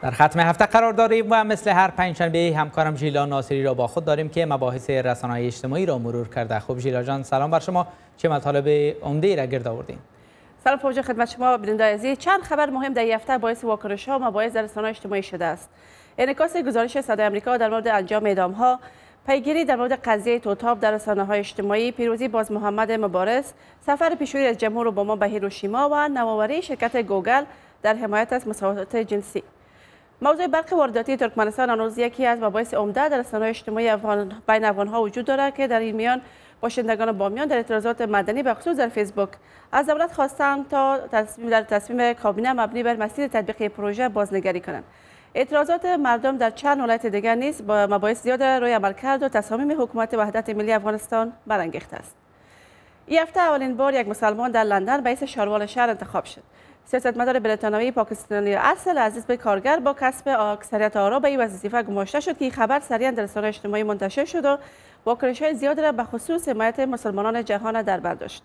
در ختم هفته قرار داریم و مثل هر پنجشنبه همکارم ژیلا ناصری را با خود داریم که مباحث رسانه‌های اجتماعی را مرور کرده خب ژیلا جان سلام بر شما چه مطالب عمده را گرد آوردین سلام فوجه خدمت شما بیننده عزیز چند خبر مهم در هفته باعث واکنش ها و مباحث در رسانه‌های اجتماعی شده است انعکاس گزارش صدای آمریکا در مورد انجام اعدام ها پیگیری در مورد قضیه توتاب در رسانه های اجتماعی پیروزی باز محمد مبارز سفر پیشوی از جمهور ما به هیروشیما و نوآوری شرکت گوگل در حمایت از مساوات جنسی موضوع برق وارداتی ترکمنستان هنوز یکی از مباحث عمده در رسانه‌های اجتماعی افغان بین افغان‌ها وجود دارد که در این میان باشندگان بامیان در اعتراضات مدنی به خصوص در فیسبوک از دولت خواستند تا تصمیم در تصمیم کابینه مبنی بر مسیر تطبیق پروژه بازنگری کنند اعتراضات مردم در چند ولایت دیگر نیست با مباحث زیاد روی عملکرد و تصامیم حکومت وحدت ملی افغانستان برانگیخته است این هفته اولین بار یک مسلمان در لندن به شاروال شهر انتخاب شد سیاستمدار بریتانیایی پاکستانی اصل عزیز به کارگر با کسب اکثریت آرا به این وظیفه گماشته شد که این خبر سریعا در رسانه اجتماعی منتشر شد و واکنش های زیاد را به خصوص حمایت مسلمانان جهان در برداشت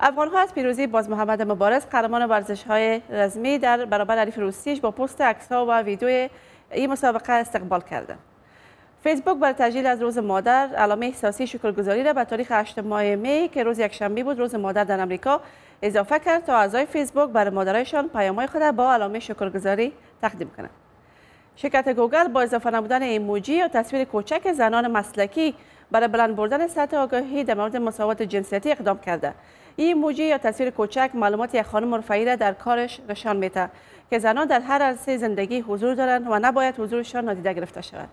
داشت از پیروزی باز محمد مبارز قهرمان ورزش های رزمی در برابر حریف روسیش با پست عکس ها و ویدیو این مسابقه استقبال کردند فیسبوک بر تجلیل از روز مادر علامه احساسی شکرگزاری را به تاریخ 8 ماه می که روز یکشنبه بود روز مادر در امریکا اضافه کرد تا اعضای فیسبوک برای مادرایشان پیامهای خود با علامه شکرگزاری تقدیم کنند شرکت گوگل با اضافه نمودن ایموجی یا تصویر کوچک زنان مسلکی برای بلند بردن سطح آگاهی در مورد مساوات جنسیتی اقدام کرده این ایموجی یا تصویر کوچک معلومات یک خانم رفعی را در کارش نشان میده که زنان در هر عرصه زندگی حضور دارند و نباید حضورشان نادیده گرفته شود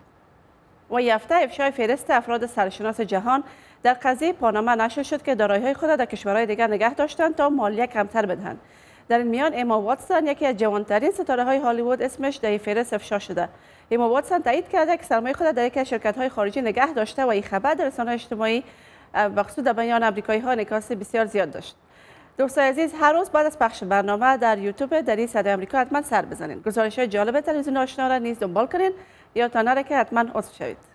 و یفته افشای فهرست افراد سرشناس جهان در قضیه پاناما نشر شد که های خود را در کشورهای دیگر نگه داشتند تا مالیه کمتر بدهند در این میان اما واتسون یکی از جوانترین ستاره های هالیوود اسمش در فهرست افشا شده اما واتسون تایید کرده که سرمایه خود در یکی از شرکت های خارجی نگه داشته و این خبر در رسانه اجتماعی مخصوصا در بیان آمریکایی ها نکاس بسیار زیاد داشت دوست عزیز هر روز بعد از پخش برنامه در یوتیوب در این صدای آمریکا حتما سر بزنین گزارش های جالب تلویزیون آشنا را نیز دنبال کنید یا تا نره که حتما عضو شوید